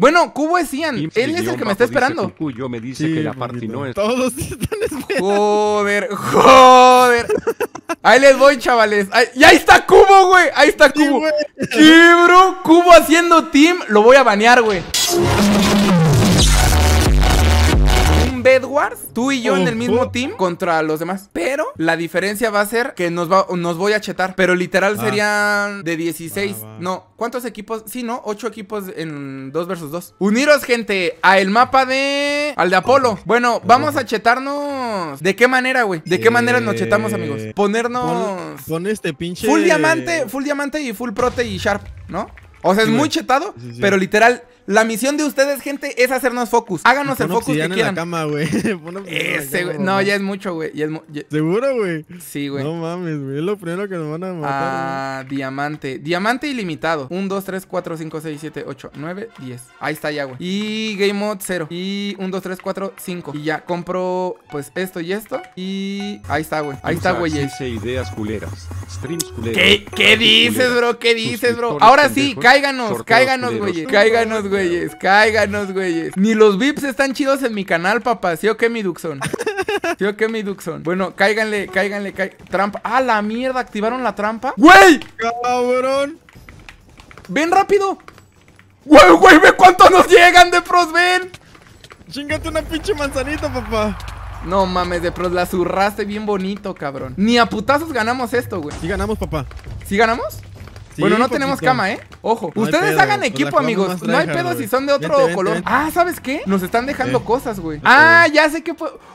Bueno, Cubo es Ian. Él es el que me está esperando. yo me dice que la party no es. Todos están esperando. Joder, joder. Ahí les voy, chavales. y ahí está Cubo, güey. Ahí está Cubo. Sí, bro. Cubo haciendo team. Lo voy a banear, güey. Bedwars, tú y yo en el mismo team contra los demás. Pero la diferencia va a ser que nos, va, nos voy a chetar. Pero literal ah. serían de 16. Ah, no, ¿cuántos equipos? Sí, ¿no? 8 equipos en 2 versus 2. Uniros, gente, a el mapa de... Al de Apolo. Bueno, vamos a chetarnos. ¿De qué manera, güey? ¿De qué eh, manera nos chetamos, amigos? Ponernos... Con este pinche... Full diamante, full diamante y full prote y sharp, ¿no? O sea, es muy chetado, pero literal la misión de ustedes, gente, es hacernos focus. Háganos el focus que quieran. En la cama, güey. Ese, güey. No, ya es mucho, güey. ¿Seguro, güey? Sí, güey. No mames, güey. Es lo primero que nos van a matar. Ah, diamante. Diamante ilimitado. 1, 2, 3, 4, 5, 6, 7, 8, 9, 10. Ahí está ya, güey. Y game mode 0. Y 1, 2, 3, 4, 5. Y ya compro, pues, esto y esto. Y ahí está, güey. Ahí está, güey. ideas culeras. Streams culeras. ¿Qué, dices, bro? ¿Qué dices, bro? Ahora sí, cáiganos, cáiganos, güey. Cáiganos, güey güeyes. Cáiganos, güeyes. Ni los VIPs están chidos en mi canal, papá. ¿Sí o qué, mi Duxon? ¿Sí o qué, mi Duxon? Bueno, cáiganle, cáiganle, cáiganle. Trampa. Ah, la mierda. ¿Activaron la trampa? ¡Güey! ¡Cabrón! ¡Ven rápido! ¡Güey, güey! ¡Ve cuántos nos llegan de pros! ¡Ven! Chingate una pinche manzanita, papá. No mames, de pros, la zurraste bien bonito, cabrón. Ni a putazos ganamos esto, güey. Sí ganamos, papá. ¿Sí ganamos? bueno, no tenemos cama, ¿eh? Ojo. Ustedes hagan equipo, amigos. no hay pedo si son de otro color. Ah, ¿sabes qué? Nos están dejando cosas, güey. Ah, ya sé que...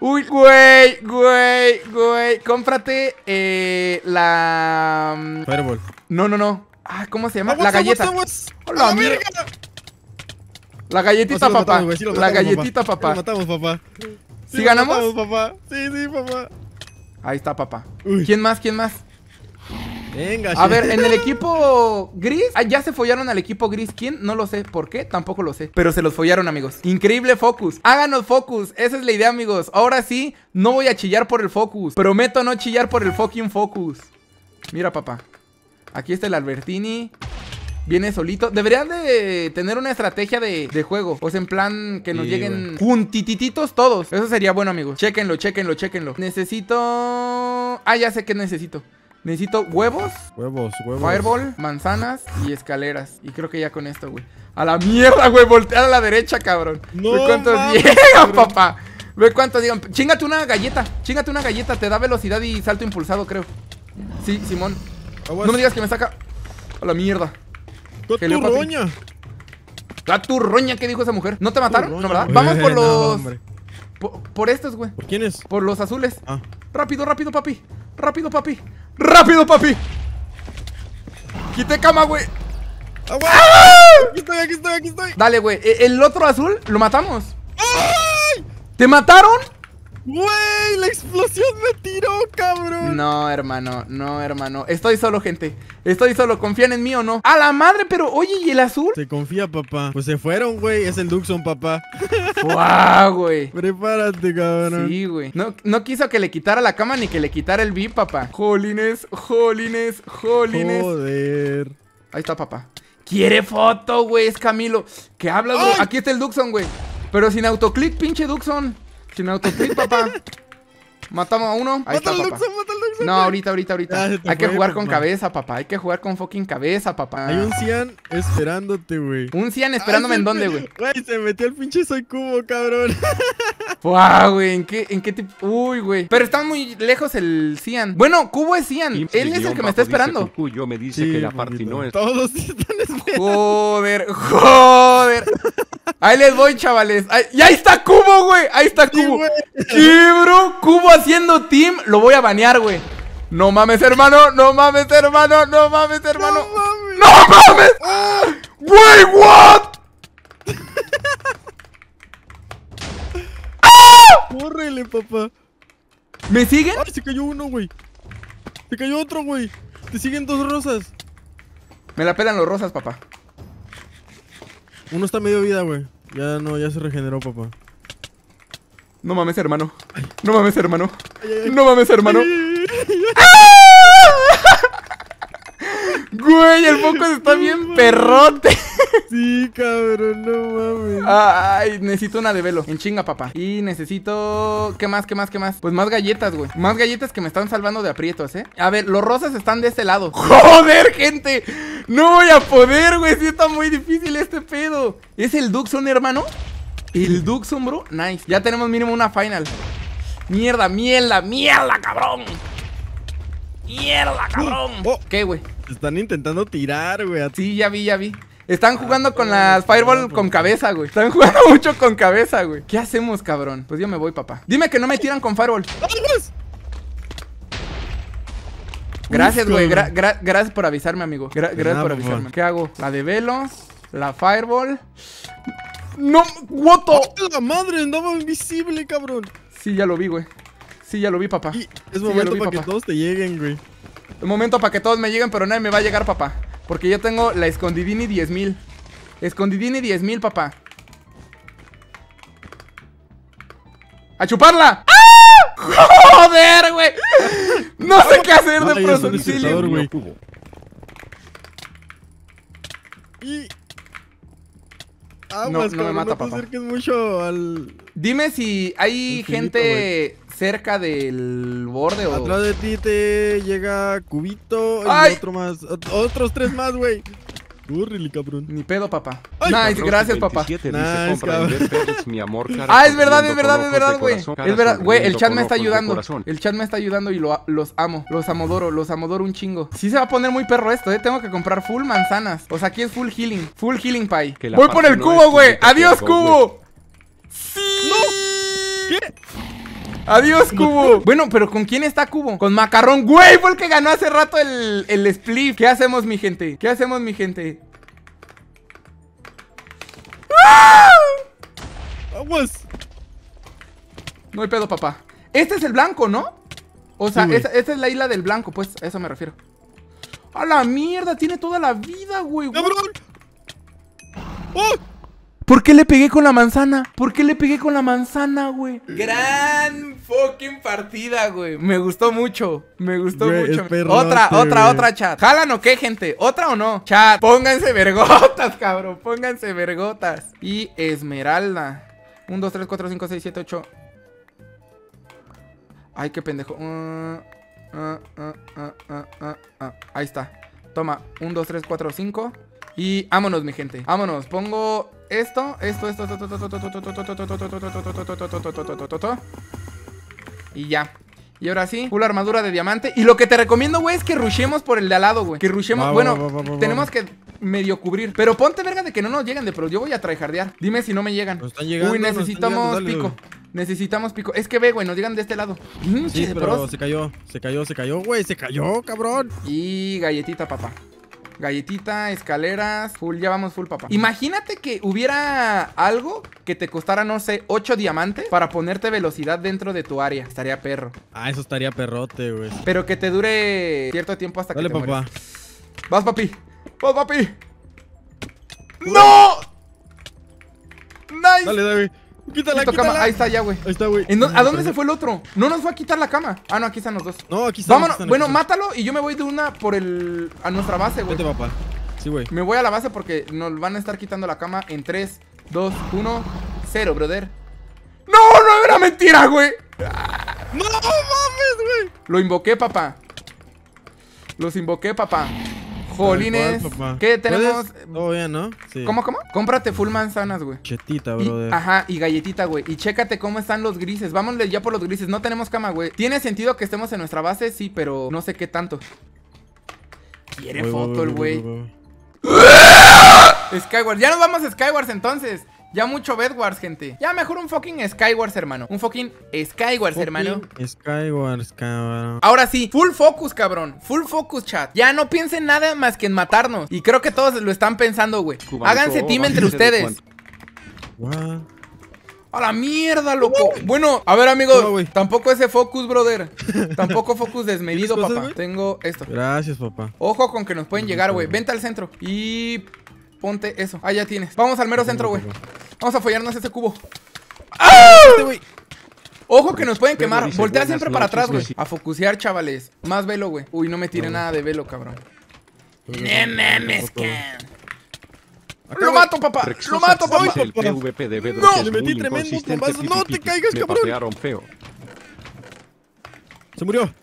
Uy, güey, güey, güey. Cómprate eh, la... Mm, no, no, no. Ah, ¿cómo se llama? la galleta. La galletita, papá. la galletita, papá. matamos, papá. ¿Sí, ganamos? papá. Sí, sí, papá. Ahí está, papá. ¿Quién más? ¿Quién más? A ver, en el equipo gris, ah, ya se follaron al equipo gris. ¿Quién? No lo sé. ¿Por qué? Tampoco lo sé. Pero se los follaron, amigos. Increíble focus. Háganos focus. Esa es la idea, amigos. Ahora sí, no voy a chillar por el focus. Prometo no chillar por el fucking focus. Mira, papá. Aquí está el Albertini. Viene solito. Deberían de tener una estrategia de, juego. Pues en plan que nos lleguen bueno. todos. Eso sería bueno, amigos. Chéquenlo, chéquenlo, chéquenlo. Necesito... Ah, ya sé qué necesito. Necesito huevos. Huevos, huevos. Fireball, manzanas y escaleras. Y creo que ya con esto, güey. A la mierda, güey. voltea a la derecha, cabrón. No. Ve cuántos llegan, papá. Ve cuántos llegan. Chingate una galleta. Chingate una galleta. Te da velocidad y salto impulsado, creo. Sí, Simón. Ah, no me digas que me saca. A la mierda. tu turroña! ¿qué dijo esa mujer? ¿No te mataron? no, ¿verdad? Vamos por los. por, por, estos, güey. ¿Por quiénes? Por los azules. Ah. Rápido, rápido, papi. Rápido, papi. ¡Rápido, papi! ¡Quité cama, güey! ¡Ah! Aquí estoy, aquí estoy, aquí estoy. Dale, güey. E, el otro azul lo matamos. ¡Ay! ¿Te mataron? Wey, ¡La explosión me tiró, cabrón! No, hermano, no, hermano. Estoy solo, gente. Estoy solo. ¿Confían en mí o no? ¡A la madre! Pero, oye, ¿y el azul? Se confía, papá. Pues se fueron, güey. Es el Duxon, papá. wow, güey! Prepárate, cabrón. Sí, güey. No, no quiso que le quitara la cama ni que le quitara el VIP, papá. Jolines, jolines, jolines. Joder. Ahí está, papá. Quiere foto, güey. Es Camilo. ¿Qué habla, güey? Aquí está el Duxon, güey. Pero sin autoclick, pinche Duxon. Tiene autoclick, papá. Matamos a uno. Ahí está, papá. Luxo, mata No, ahorita, ahorita, ahorita. Hay que jugar con cabeza, papá. Hay que jugar con fucking cabeza, papá. Hay un Cian esperándote, güey. ¿Un Cian esperándome en dónde, güey? Güey, se metió el pinche soy cubo, cabrón. Wow, güey, ¿en qué, tipo? Uy, güey. Pero está muy lejos el Cian. Bueno, Cubo es Cian. Él es el que me está esperando. Yo me dice que la party no es. Todos están esperando. Joder, joder. Ahí les voy, chavales. y ahí está Cubo, güey. Ahí está Cubo. Sí, bro? Cubo haciendo team. Lo voy a banear, güey. No mames, hermano, no mames, hermano, no mames, hermano. No mames. ¡No mames! Ah. Wey, what? ¡Ah! papá. ¿Me siguen? Ay, se cayó uno, güey. Se cayó otro, güey. Te siguen dos rosas. Me la pelan los rosas, papá. Uno está medio vida, güey. Ya no, ya se regeneró, papá. No mames, hermano. No mames, hermano. No mames, hermano. Pues, está bien perrote. Sí, cabrón, no mames. Ay, necesito una de velo. En chinga, papá. Y necesito. ¿Qué más? ¿Qué más? ¿Qué más? Pues más galletas, güey. Más galletas que me están salvando de aprietos, ¿eh? A ver, los rosas están de este lado. ¡Joder, gente! No voy a poder, güey. Sí, está muy difícil este pedo. ¿Es el Duxon, hermano? El Duxon, bro. Nice. Ya tenemos mínimo una final. Mierda, mierda, mierda, cabrón. Mierda, uh, cabrón. Oh. ¿Qué, güey? están intentando tirar, güey. Sí, ya vi, ya vi. Están ah, jugando con las Fireball con cabeza, güey. Están jugando mucho con cabeza, güey. ¿Qué hacemos, cabrón? Pues yo me voy, papá. Dime que no me tiran con Fireball. Gracias, güey. gracias por avisarme, amigo. gracias por avisarme. ¿Qué hago? La de velo, la Fireball. ¡No! ¡Woto! ¡La madre! Andaba invisible, cabrón. Sí, ya lo vi, güey. Sí, ya lo vi, papá. es momento para que todos te lleguen, güey. Un momento para que todos me lleguen, pero nadie me va a llegar, papá. Porque yo tengo la escondidini 10.000. Escondidini 10.000, papá. ¡A chuparla! ¡Ah! ¡Joder, güey! No sé qué hacer de güey! Y... Ah, no, no me mata, papá. mucho al... Dime si hay gente cerca del borde o...? Atrás de ti te llega Cubito ¡Ay! otro más. Otros tres más, güey. Urrili, cabrón. Ni pedo, papá. nice, gracias, papá. Nice, mi amor, cara, ah, es verdad, es verdad, es verdad, güey. Es verdad, güey, el chat me está ayudando. El chat me está ayudando y los amo. Los amodoro, los amodoro un chingo. Sí se va a poner muy perro esto, eh. Tengo que comprar full manzanas. O sea, aquí es full healing. Full healing pie. Voy por el cubo, güey. Adiós, cubo. Sí. No. ¿Qué? Adiós, Cubo. Bueno, pero ¿con quién está Cubo? Con Macarrón. Güey, fue el que ganó hace rato el, el split. ¿Qué hacemos, mi gente? ¿Qué hacemos, mi gente? ¡Ah! No hay pedo, papá. Este es el blanco, ¿no? O sea, esta, es la isla del blanco, pues, a eso me refiero. ¡A la mierda! Tiene toda la vida, güey. ¡Cabrón! ¡Oh! ¿Por qué le pegué con la manzana? ¿Por qué le pegué con la manzana, güey? Gran fucking partida, güey. Me gustó mucho. Me gustó mucho. Otra, otra, otra, chat. ¿Jalan o qué, gente? ¿Otra o no? Chat, pónganse vergotas, cabrón. Pónganse vergotas. Y Esmeralda. 1, 2, 3, 4, 5, 6, 7, 8. Ay, qué pendejo. Uh, uh, uh, Ahí está. Toma. 1, 2, 3, 4, 5. Y vámonos, mi gente. Vámonos. Pongo esto, esto, esto, y ya. Y ahora sí, full armadura de diamante. Y lo que te recomiendo, güey, es que rushemos por el de al lado, güey. Que rushemos. bueno, tenemos que medio cubrir. Pero ponte verga de que no nos llegan de pero Yo voy a traijardear. Dime si no me llegan. Uy, necesitamos pico. Necesitamos pico. Es que ve, güey, nos llegan de este lado. se cayó, se cayó, se cayó, güey. Se cayó, cabrón. Y galletita, papá. Galletita, escaleras, full, ya vamos full, papá. Imagínate que hubiera algo que te costara, no sé, 8 diamantes para ponerte velocidad dentro de tu área. Estaría perro. Ah, eso estaría perrote, güey. Pero que te dure cierto tiempo hasta que te papá. Vas, papi. Vas, papi. ¡No! ¡Nice! Dale, David. Cama. Ahí está ya, güey. Ahí está, güey. ¿A dónde se fue el otro? No nos va a quitar la cama. Ah, no, aquí están los dos. No, aquí están. Vámonos. bueno, mátalo y yo me voy de una por el. a nuestra base, güey. Vete, papá. Sí, güey. Me voy a la base porque nos van a estar quitando la cama en 3, 2, 1, 0, brother. ¡No! ¡No era mentira, güey! ¡No mames, güey! Lo invoqué, papá. Los invoqué, papá. Jolines. ¿Qué tenemos? Todo bien, ¿no? Sí. ¿Cómo, cómo? Cómprate full manzanas, güey. Chetita, brother. ajá, y galletita, güey. Y chécate cómo están los grises. Vámonos ya por los grises. No tenemos cama, güey. Tiene sentido que estemos en nuestra base, sí, pero no sé qué tanto. Quiere foto el güey. ¡Ah! Skyward. Ya nos vamos a Skywards entonces. Ya mucho Bedwars, gente. Ya mejor un fucking Skywars, hermano. Un fucking Skywars, hermano. Skywars, cabrón. Ahora sí, full focus, cabrón. Full focus, chat. Ya no piensen nada más que en matarnos. Y creo que todos lo están pensando, güey. Háganse team entre ustedes. A la mierda, loco. Bueno, a ver, amigos. tampoco ese focus, brother. tampoco focus desmedido, papá. Tengo esto. Gracias, papá. Ojo con que nos pueden llegar, güey. Vente al centro. Y Ponte eso. Ah, ya tienes. Vamos al mero centro, güey. Vamos a follarnos ese cubo. ¡Ah! Este Ojo que nos pueden quemar. Voltea siempre para atrás, güey. A focusear, chavales. Más velo, güey. Uy, no me tiré nada de velo, cabrón. lo mato, papá. lo mato, papá. no, le metí tremendo No te caigas, cabrón. Se murió.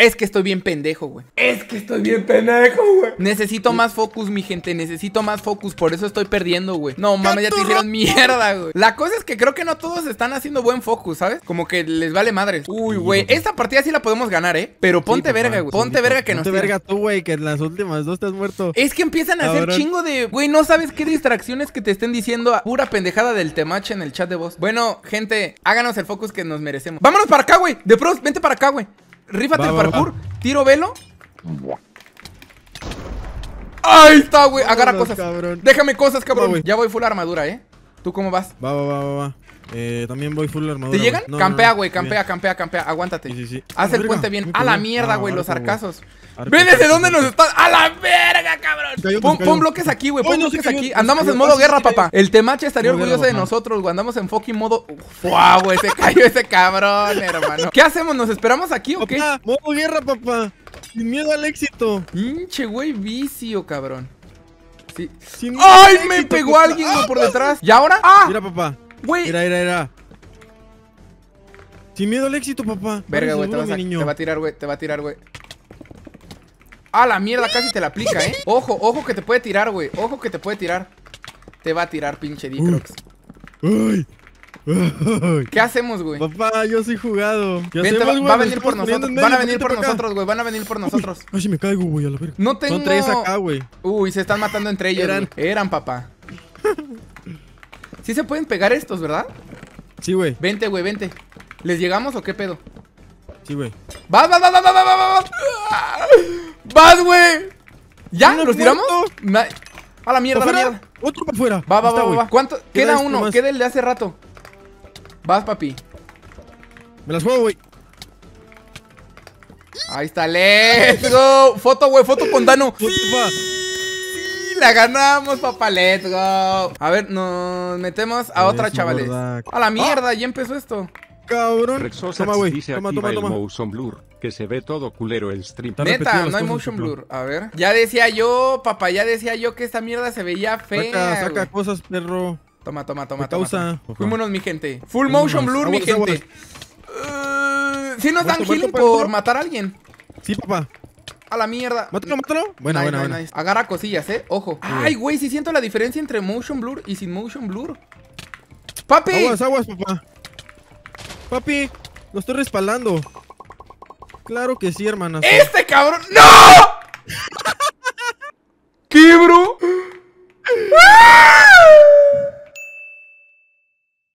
Es que estoy bien pendejo, güey. Es que estoy bien pendejo, güey. Necesito más focus, mi gente. Necesito más focus. Por eso estoy perdiendo, güey. No mames, ya te hicieron mierda, güey. La cosa es que creo que no todos están haciendo buen focus, ¿sabes? Como que les vale madres. Uy, güey. Esta partida sí la podemos ganar, ¿eh? Pero ponte verga, güey. Ponte verga que no. Ponte verga tú, güey, que en las últimas dos te has muerto. Es que empiezan a hacer chingo de. Güey, no sabes qué distracciones que te estén diciendo a pura pendejada del temache en el chat de voz. Bueno, gente, háganos el focus que nos merecemos. Vámonos para acá, güey. De pronto, vente para acá, güey. Rífate el parkour, tiro velo. Ahí está, güey. Agarra cosas. Déjame cosas, cabrón. ya voy full armadura, eh. ¿Tú cómo vas? Va, va, va, va. Eh, también voy full armado ¿Te llegan? campea, güey, campea, campea, campea, aguántate. Haz el puente bien. A la mierda, güey, los arcazos. ¿Ven desde dónde nos estás? ¡A la verga, cabrón! pon, bloques aquí, güey, pon bloques aquí. Andamos en modo ah, guerra, papá. El temache estaría orgulloso de nosotros, güey. Andamos en fucking modo. ¡Wow, güey! Se cayó ese cabrón, hermano. ¿Qué hacemos? ¿Nos esperamos aquí o qué? Modo guerra, papá. Sin miedo al éxito. Pinche, güey, vicio, cabrón. Sí. ¡Ay! Me pegó alguien, güey, por ah, detrás. ¿Y ahora? ¡Ah! Mira, papá. Güey. Mira, era, Sin miedo al éxito, papá. Verga, güey, te, va a tirar, güey. Te va a tirar, güey. Ah, la mierda, casi te la aplica, eh. Ojo, ojo que te puede tirar, güey. Ojo que te puede tirar. Te va a tirar, pinche d Uy. ¿Qué hacemos, güey? Papá, yo soy jugado. ¿Qué Vente, hacemos, va, a venir por nosotros. Van a venir por nosotros, güey. Van a venir por nosotros. ay, si me caigo, güey, a la verga. No tengo. Son tres acá, güey. Uy, se están matando entre ellos. Eran, eran papá. Sí se pueden pegar estos, ¿verdad? Sí, güey. Vente, güey, vente. ¿Les llegamos o qué pedo? Sí, güey. ¡Vas, vas, vas, vas, vas, vas, vas! ¡Vas, güey! ¿Ya? ¿Los tiramos? ¡A la mierda, a la mierda! Otro para afuera. Va, va, va, va, ¿Cuánto? Queda, este uno, queda el de hace rato. Vas, papi. Me las juego, güey. Ahí está, let's go. Foto, güey, foto con Dano. ¡Sí! La ganamos, papá, let's go. A ver, nos metemos a otra, chavales. A la ah. mierda, ya empezó esto. Cabrón. toma, toma, toma, motion blur, que se ve todo culero el stream. Neta, no hay motion blur. A ver. Ya decía yo, papá, ya decía yo que esta mierda se veía fea. Saca, cosas, perro. Toma, toma, toma, toma. Fuimos mi gente. Full motion blur, mi gente. Eh, si nos dan healing por matar a alguien. Sí, papá. A la mierda. Mátalo, mátalo. Buena, buena, buena. Agarra cosillas, eh. Ojo. Ay, güey, sí siento la diferencia entre motion blur y sin motion blur. ¡Papi! Aguas, aguas, papá. Papi, lo estoy respaldando. Claro que sí, hermanas ¡Este cabrón! ¡No!